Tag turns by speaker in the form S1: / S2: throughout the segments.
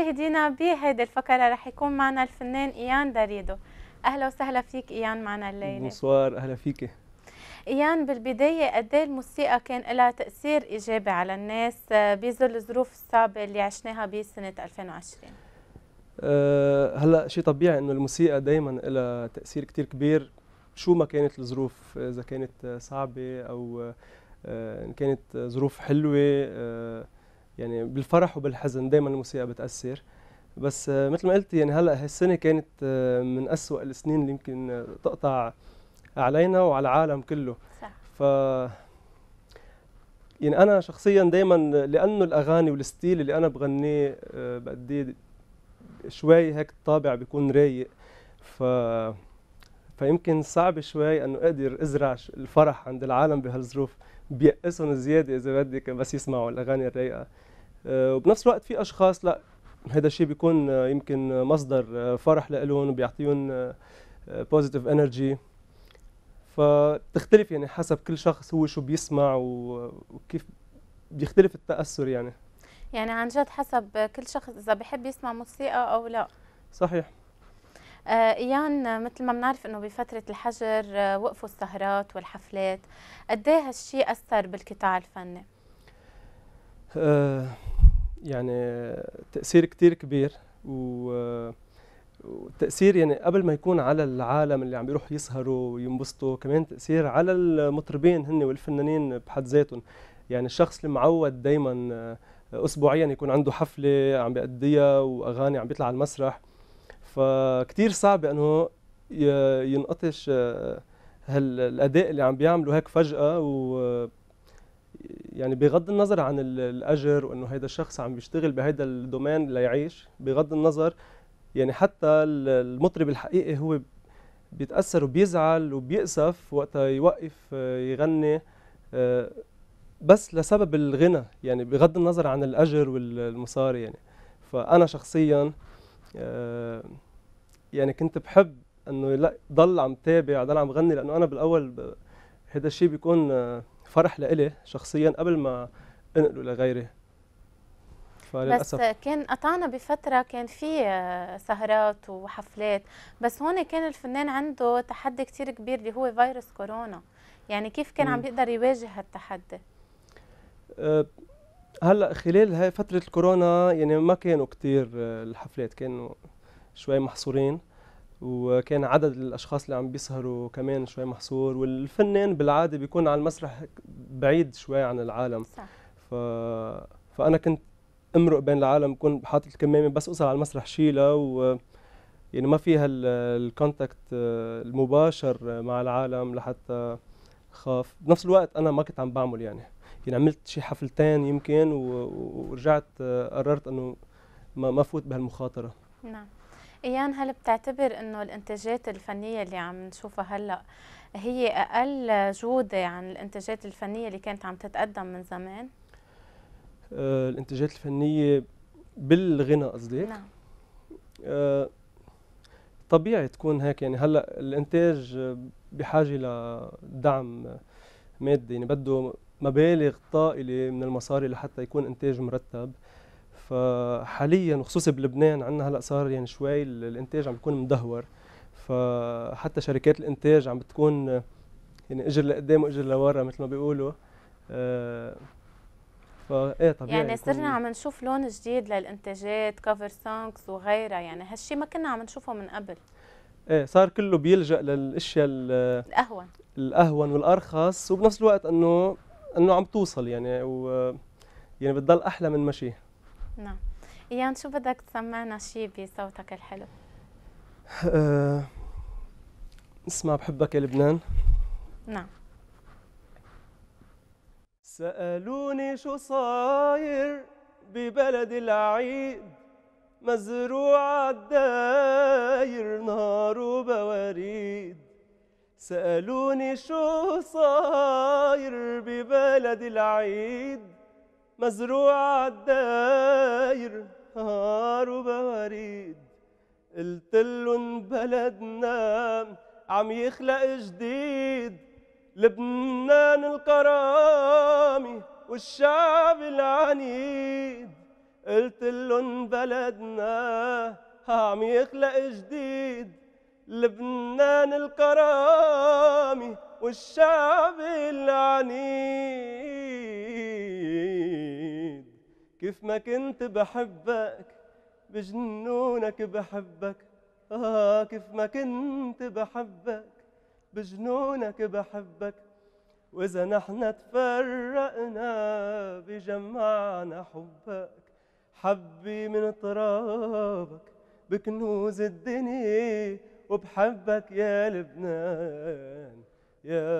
S1: مشاهدينا بهيدي الفقره رح يكون معنا الفنان ايان داريدو اهلا وسهلا فيك ايان معنا الليله
S2: بونسوار اهلا فيكي
S1: ايان بالبدايه قد إيه الموسيقى كان لها تاثير ايجابي على الناس آه، بظل الظروف الصعبه اللي عشناها بسنه 2020
S2: أه هلا شيء طبيعي انه الموسيقى دائما لها تاثير كثير كبير شو ما كانت الظروف اذا كانت صعبه او آه، ان كانت ظروف حلوه آه، يعني بالفرح وبالحزن دائما الموسيقى بتاثر بس آه، مثل ما قلت يعني هلا هالسنه كانت آه، من اسوء السنين اللي يمكن آه، تقطع علينا وعلى العالم كله صح ف يعني انا شخصيا دائما لانه الاغاني والستيل اللي انا بغنيه بقديه شوي هيك الطابع بيكون رايق ف فيمكن صعب شوي انه اقدر ازرع الفرح عند العالم بهالظروف بيقسهم زياده اذا بدك بس يسمعوا الاغاني الرايقه آه، وبنفس الوقت في اشخاص لا هذا الشيء بيكون آه، يمكن مصدر آه، فرح لهم بيعطيهم بوزيتيف انرجي فتختلف يعني حسب كل شخص هو شو بيسمع وكيف بيختلف التاثر يعني
S1: يعني عن جد حسب كل شخص اذا بحب يسمع موسيقى او لا صحيح ايان مثل ما بنعرف انه بفتره الحجر وقفوا السهرات والحفلات قد ايه هالشيء اثر بالقطاع الفني
S2: أه يعني تاثير كثير كبير و والتأثير يعني قبل ما يكون على العالم اللي عم بيروح يسهروا وينبسطوا كمان تاثير على المطربين هن والفنانين بحد ذاتهم يعني الشخص اللي معود دائما اسبوعيا يكون عنده حفله عم بيأديها واغاني عم بيطلع على المسرح فكتير صعب انه ينقطش هالاداء اللي عم بيعمله هيك فجاه و يعني بغض النظر عن الاجر وانه هيدا الشخص عم بيشتغل بهيدا الدومين ليعيش بغض النظر يعني حتى المطرب الحقيقي هو بيتاثر وبيزعل وبيأسف وقتها يوقف آه، يغني آه، بس لسبب الغنى يعني بغض النظر عن الاجر والمصاري يعني فانا شخصيا آه، يعني كنت بحب انه لا ضل عم تابع ضل عم غني لانه انا بالاول هذا الشيء بيكون فرح لإلي شخصيا قبل ما انقله لغيري فللأسف بس
S1: كان قطعنا بفترة كان في آه، سهرات وحفلات بس هون كان الفنان عنده تحدي كتير كبير اللي هو فيروس كورونا يعني كيف كان عم بيقدر يواجه هالتحدي؟
S2: أه هلا خلال هاي فترة الكورونا يعني ما كانوا كتير آه، الحفلات كانوا شوي محصورين وكان عدد الاشخاص اللي عم بيسهروا كمان شوي محصور والفنان بالعاده بيكون على المسرح بعيد شوي عن العالم صح. ف... فانا كنت امرق بين العالم كنت حاطط الكمامه بس اوصل على المسرح شيلها و يعني ما فيها الكونتاكت المباشر مع العالم لحتى خاف بنفس الوقت انا ما كنت عم بعمل يعني يعني عملت شي حفلتين يمكن و... ورجعت قررت انه ما ما فوت بهالمخاطره
S1: نعم ايان هل بتعتبر انه الانتاجات الفنيه اللي عم نشوفها هلا هي اقل جوده عن الانتاجات الفنيه اللي كانت عم تتقدم من زمان
S2: آه الانتاجات الفنيه بالغنى قصدك نعم آه طبيعي تكون هيك يعني هلا الانتاج بحاجه لدعم مادي يعني بده مبالغ طائله من المصاري لحتى يكون انتاج مرتب فحاليا وخصوصي بلبنان عندنا هلا صار يعني شوي الانتاج عم بيكون مدهور فحتى شركات الانتاج عم بتكون يعني اجر لقدام واجر لورا مثل ما بيقولوا أه فايه طبيعي يعني صرنا
S1: عم نشوف لون جديد للانتاجات كفر سونكس وغيرها يعني هالشيء ما كنا عم نشوفه من قبل
S2: ايه صار كله بيلجا للاشياء الاهون الاهون والارخص وبنفس الوقت انه انه عم توصل يعني و يعني بتضل احلى من مشيها
S1: نعم ايان شو بدك تسمعنا شي بصوتك الحلو
S2: أه اسمع بحبك يا لبنان نعم سألوني شو صاير ببلد العيد مزروع الداير نار وبواريد سألوني شو صاير ببلد العيد مزروع الداير نهار وبواريد لهم بلدنا عم يخلق جديد لبنان الكرامي والشعب العنيد قلت لهم بلدنا عم يخلق جديد لبنان الكرامي والشعب العنيد كيف ما كنت بحبك بجنونك بحبك آه كيف ما كنت بحبك بجنونك بحبك وإذا نحن تفرقنا بجمعنا حبك حبي من ترابك بكنوز الدنيا وبحبك يا لبنان يا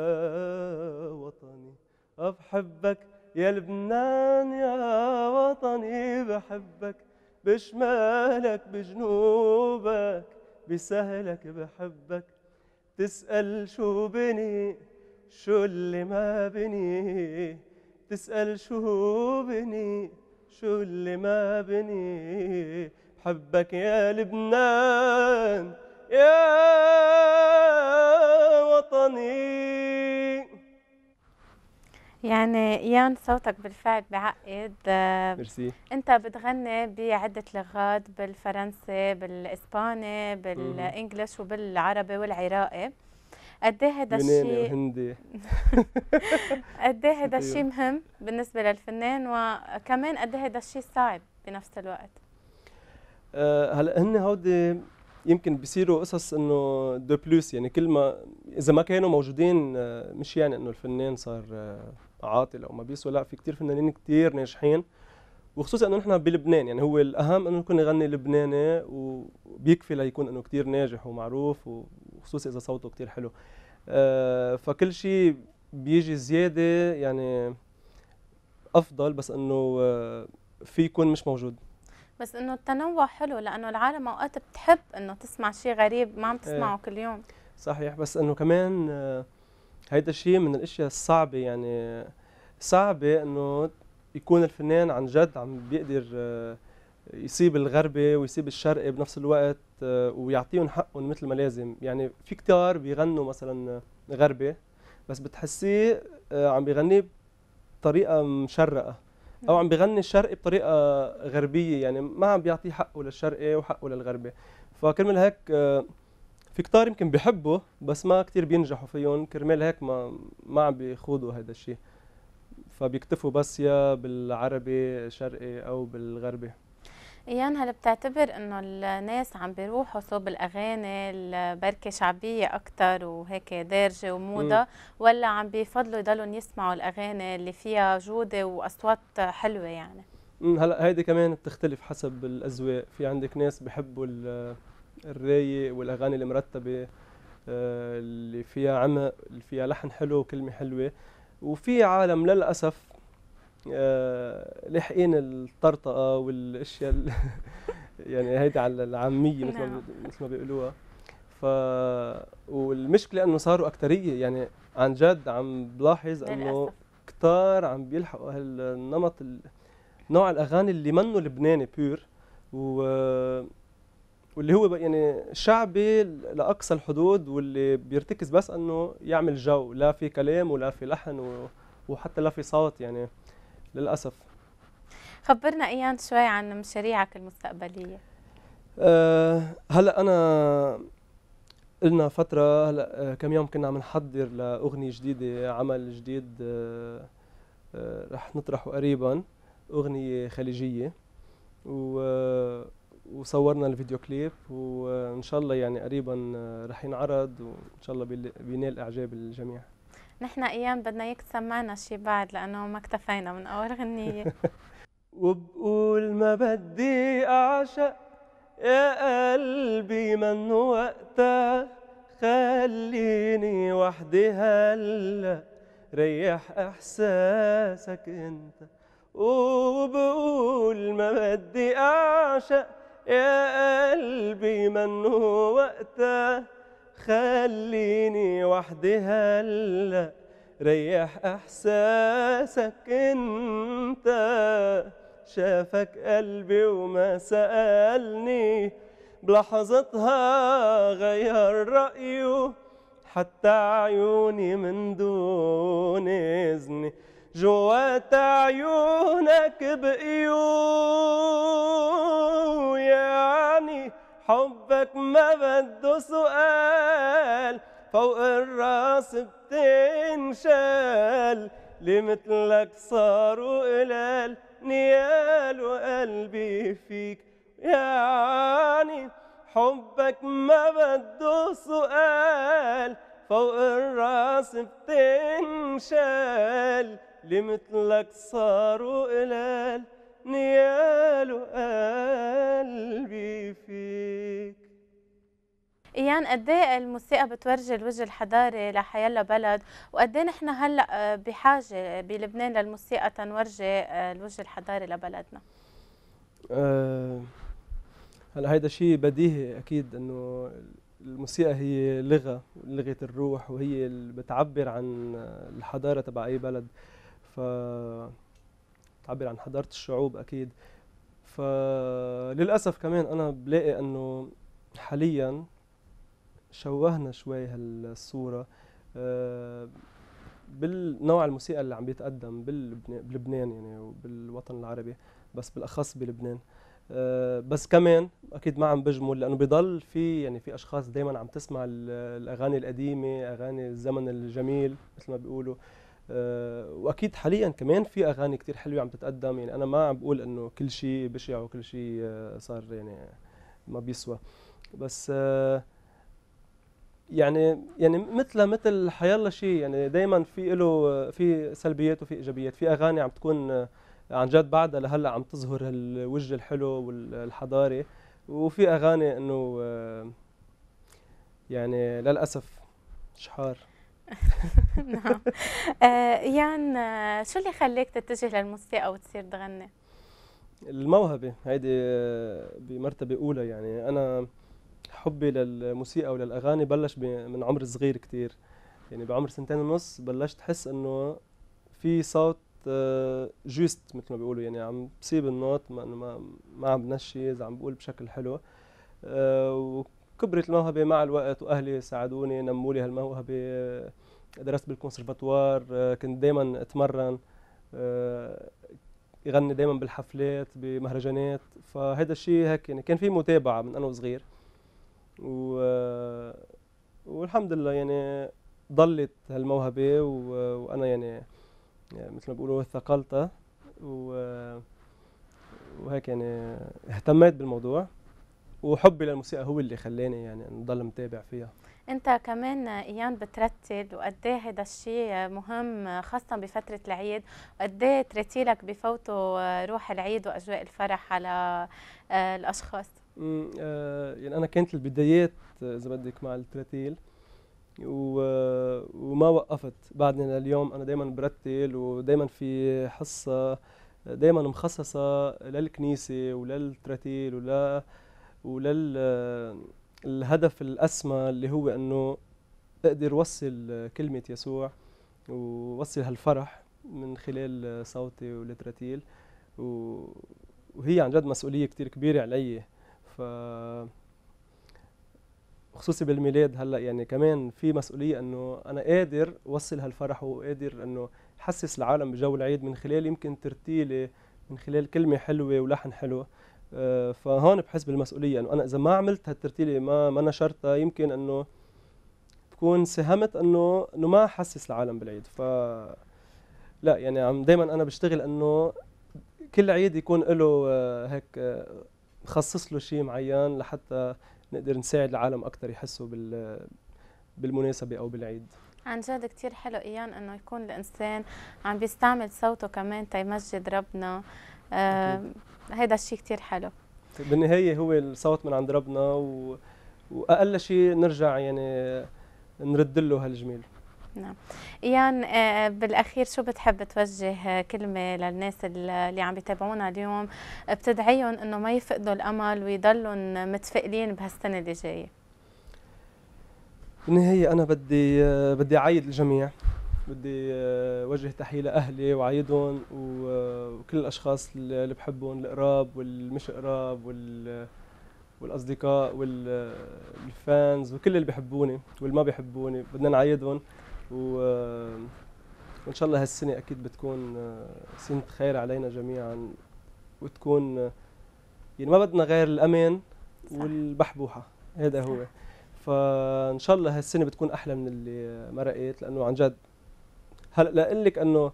S2: وطني بحبك يا لبنان يا وطني بحبك بشمالك بجنوبك بسهلك بحبك تسأل شو بني شو اللي ما بني تسأل شو بني شو اللي ما بني بحبك يا لبنان يا
S1: وطني يعني ايان صوتك بالفعل بعقد ميرسي انت بتغني بعده لغات بالفرنسي بالاسباني بالانجلش وبالعربي والعراقي قد ايه هذا الشيء وهندي قد ايه هذا الشيء أيوه. مهم بالنسبه للفنان وكمان قد ايه هذا الشيء صعب بنفس الوقت
S2: آه، هلا هن هودي يمكن بيصيروا قصص انه دو بلوس يعني كل ما اذا ما كانوا موجودين آه، مش يعني انه الفنان صار آه، عاطل او ما بيسوى لا في كثير فنانين كثير ناجحين وخصوصا انه نحن بلبنان يعني هو الاهم انه يكون يغني لبناني وبيكفي ليكون انه كثير ناجح ومعروف وخصوصا اذا صوته كثير حلو آه، فكل شيء بيجي زياده يعني افضل بس انه آه، في يكون مش موجود
S1: بس انه التنوع حلو لانه العالم اوقات بتحب انه تسمع شيء غريب ما عم إيه. تسمعه كل يوم
S2: صحيح بس انه كمان آه هيدا الشيء من الاشياء الصعبه يعني صعبه انه يكون الفنان عن جد عم بيقدر آه، يصيب الغربي ويصيب الشرقي بنفس الوقت آه، ويعطيهم حقهم مثل ما لازم يعني في كتار بيغنوا مثلا غربي بس بتحسيه آه، عم بيغني بطريقه مشرقه او عم بيغني الشرقي بطريقه غربيه يعني ما عم بيعطي حقه للشرقي وحقه للغربي من هيك في كتار يمكن بيحبوا بس ما كتير بينجحوا فيهم كرمال هيك ما ما عم بيخوضوا هذا الشيء فبيكتفوا بس يا بالعربي شرقي او بالغربي
S1: ايان هل بتعتبر انه الناس عم بيروحوا صوب الاغاني البركه شعبيه اكثر وهيك دارجه وموضه ولا عم بيفضلوا يضلوا يسمعوا الاغاني اللي فيها جوده واصوات حلوه يعني
S2: هلا هيدي كمان بتختلف حسب الاذواق في عندك ناس بحبوا الرايق والاغاني المرتبه آه، اللي فيها عمق اللي فيها لحن حلو وكلمه حلوه وفي عالم للاسف آه، لاحقين الطرطقه والاشياء يعني هيدي على العاميه مثل ما نعم. مثل ما بيقولوها ف والمشكله انه صاروا اكثريه يعني عن جد عم بلاحظ انه كتار عم بيلحقوا هالنمط نوع الاغاني اللي منه لبناني بيور و واللي هو يعني شعبي لاقصى الحدود واللي بيرتكز بس انه يعمل جو لا في كلام ولا في لحن وحتى لا في صوت يعني للاسف
S1: خبرنا ايان شوي عن مشاريعك المستقبليه
S2: أه هلا انا قلنا فتره هلا آه، كم يوم كنا عم نحضر لاغنيه جديده عمل جديد أه, آه، رح نطرحه قريبا اغنيه خليجيه و وصورنا الفيديو كليب وان شاء الله يعني قريبا رح ينعرض وان شاء الله بينال اعجاب الجميع
S1: نحن ايام بدنا اياك تسمعنا شي بعد لانه ما اكتفينا من اول غنيه
S2: وبقول ما بدي اعشق يا قلبي من وقتها خليني وحدي هلا ريح احساسك انت وبقول ما بدي اعشق يا قلبي من هو وقتها خليني وحدي هلا ريح احساسك انت شافك قلبي وما سألني بلحظتها غير رأيه حتى عيوني من دون إذني جوات عيونك بقيو يعني حبك ما بده سؤال فوق الراس بتنشال لمثلك صاروا قلال نيال وقلبي فيك يعني حبك ما بده سؤال فوق الراس بتنشال لمثلك صاروا قلال نيال
S1: قلبي فيك ايان قد ايه الموسيقى بتورجي الوجه الحضاري لحيلا بلد وقد ايه نحن هلا آه، بحاجه بلبنان للموسيقى تنورجي آه، الوجه الحضاري لبلدنا
S2: أه هلا هيدا شيء بديهي اكيد انه الموسيقى هي لغه لغه الروح وهي اللي بتعبر عن الحضاره تبع اي بلد ف تعبر عن حضاره الشعوب اكيد فللاسف كمان انا بلاقي انه حاليا شوهنا شوي هالصوره آه، بالنوع الموسيقى اللي عم بيتقدم بلبنان يعني وبالوطن العربي بس بالاخص بلبنان آه، بس كمان اكيد ما عم بجمل لانه بضل في يعني في اشخاص دائما عم تسمع الاغاني القديمه اغاني الزمن الجميل مثل ما بيقولوا آه، واكيد حاليا كمان في اغاني كتير حلوه عم تتقدم يعني انا ما عم بقول انه كل شيء بشع وكل شيء آه، صار يعني ما بيسوى بس آه، يعني يعني مثل مثل حيالله شيء يعني دائما في له في سلبيات وفي ايجابيات في اغاني عم تكون عن جد بعدها لهلا عم تظهر الوجه الحلو والحضاري وفي اغاني انه يعني للاسف شحار نعم
S1: آه، يان يعني آه، شو اللي خليك تتجه للموسيقى وتصير تغني؟
S2: الموهبة هيدي آه، بمرتبة أولى يعني أنا حبي للموسيقى وللأغاني بلش من عمر صغير كتير يعني بعمر سنتين ونص بلشت أحس إنه في صوت جوست مثل ما بيقولوا يعني عم بسيب النوت ما ما, عم عم اذا عم بقول بشكل حلو كبرت الموهبه مع الوقت واهلي ساعدوني نموا لي هالموهبه آه، درست بالكونسرفاتوار آه، كنت دائما اتمرن آه، يغني دائما بالحفلات بمهرجانات فهذا الشيء هيك يعني كان في متابعه من انا وصغير و والحمد لله يعني ضلت هالموهبه و... وانا يعني, يعني مثل ما بيقولوا ثقلتها و... وهيك يعني اهتميت بالموضوع وحبي للموسيقى هو اللي خلاني يعني نضل متابع فيها
S1: انت كمان ايام بترتل وقد ايه هذا الشيء مهم خاصه بفتره العيد وقد ايه ترتيلك بفوتوا روح العيد واجواء الفرح على آه، الاشخاص
S2: امم يعني انا كانت البدايات آه، اذا بدك مع الترتيل وما وقفت بعدني لليوم انا دائما برتل ودائما في حصه دائما مخصصه للكنيسه وللترتيل ولا وللهدف الاسمى اللي هو انه اقدر وصل كلمه يسوع ووصل هالفرح من خلال صوتي ولتراتيل وهي عن جد مسؤوليه كتير كبيره علي ف خصوصي بالميلاد هلا يعني كمان في مسؤوليه انه انا قادر وصل هالفرح وقادر انه حسس العالم بجو العيد من خلال يمكن ترتيلي من خلال كلمه حلوه ولحن حلو آه، فهون بحس بالمسؤوليه انه انا اذا ما عملت هالترتيله ما ما نشرتها يمكن انه بكون ساهمت انه انه ما احسس العالم بالعيد ف لا يعني عم دائما انا بشتغل انه كل عيد يكون له آه، هيك آه، مخصص له شيء معين لحتى نقدر نساعد العالم اكثر يحسوا بال بالمناسبه او بالعيد
S1: عن جد كثير حلو ايان انه يكون الانسان عم بيستعمل صوته كمان تيمجد ربنا أه هذا الشيء كثير حلو
S2: بالنهايه هو الصوت من عند ربنا و... واقل شيء نرجع يعني نرد له هالجميل
S1: نعم ايان آه، بالاخير شو بتحب توجه آه، كلمه للناس اللي عم بيتابعونا اليوم بتدعيهم انه ما يفقدوا الامل ويضلوا متفائلين بهالسنه اللي جايه
S2: بالنهايه انا بدي آه، بدي اعيد الجميع بدي آه، وجه تحيه لاهلي وعايدهم آه، وكل الاشخاص اللي بحبهم القراب والمش قراب والاصدقاء والفانز آه، وكل اللي بحبوني واللي ما بحبوني بدنا نعيدهم وان شاء الله هالسنه اكيد بتكون سنه خير علينا جميعا وتكون يعني ما بدنا غير الامن والبحبوحه هذا هو فان شاء الله هالسنه بتكون احلى من اللي مرقت لانه عن جد هلا لاقول لك انه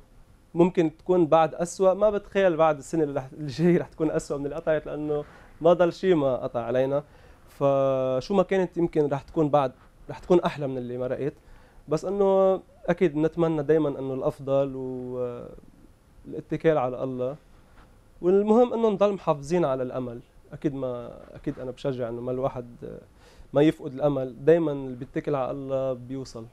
S2: ممكن تكون بعد أسوأ ما بتخيل بعد السنه اللي الجايه رح تكون أسوأ من اللي قطعت لانه ما ضل شيء ما قطع علينا فشو ما كانت يمكن رح تكون بعد رح تكون احلى من اللي مرقت بس انه اكيد نتمنى دائما انه الافضل والاتكال على الله والمهم انه نضل محافظين على الامل اكيد ما اكيد انا بشجع انه ما الواحد ما يفقد الامل دائما اللي بيتكل على الله بيوصل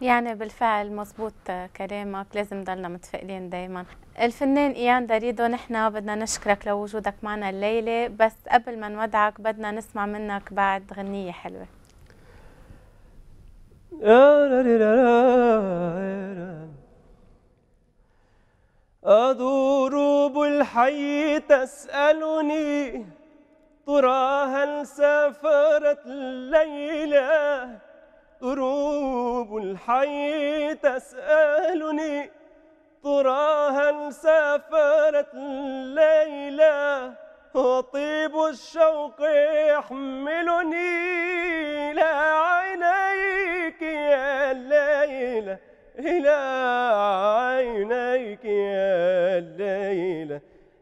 S1: يعني بالفعل مزبوط كلامك لازم ضلنا متفائلين دايما الفنان ايان داريدو نحن بدنا نشكرك لوجودك لو معنا الليلة بس قبل ما نودعك بدنا نسمع منك بعد غنية حلوة
S2: أدور بالحي تسألني ترى هل سافرت الليلة غروب الحي تسألني ترى هل سافرت ليلى وطيب الشوق يحملني إلى عينيك يا ليلى إلى عينيك يا ليلى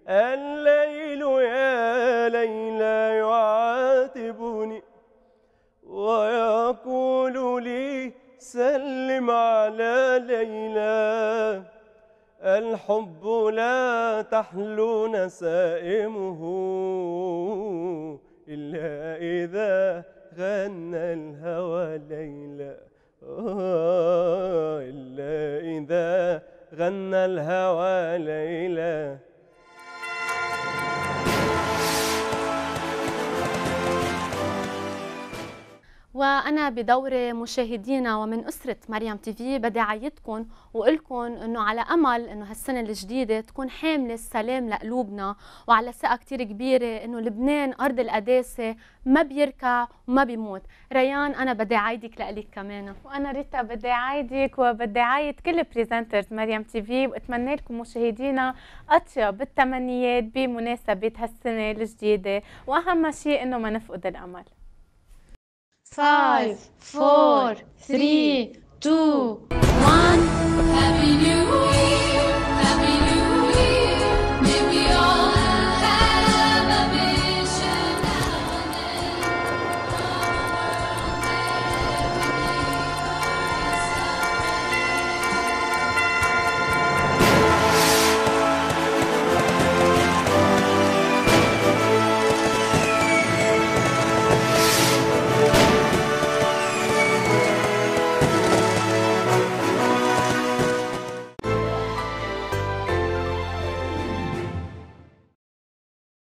S2: الليل يا ليلى يعاتبني ويا تقول لي سلم على ليلى الحب لا تحلو نسائمه إلا إذا غنى الهوى ليلى آه، إلا إذا غنى الهوى ليلى
S1: وأنا بدوري مشاهدينا ومن أسرة مريم تيفي بدي أعيدكم وقلكم أنه على أمل أنه هالسنة الجديدة تكون حاملة السلام لقلوبنا وعلى ثقة كتير كبيرة أنه لبنان أرض القداسة ما بيركع وما بيموت ريان أنا بدي أعيدك لإلك كمان وأنا ريتا بدي أعيدك وبدي أعيد كل بريزنترز مريم تيفي وأتمنى لكم مشاهدينا أطيب التمنيات بمناسبة هالسنة الجديدة وأهم شيء أنه ما نفقد الأمل five, four, three, two, one. Happy New Year!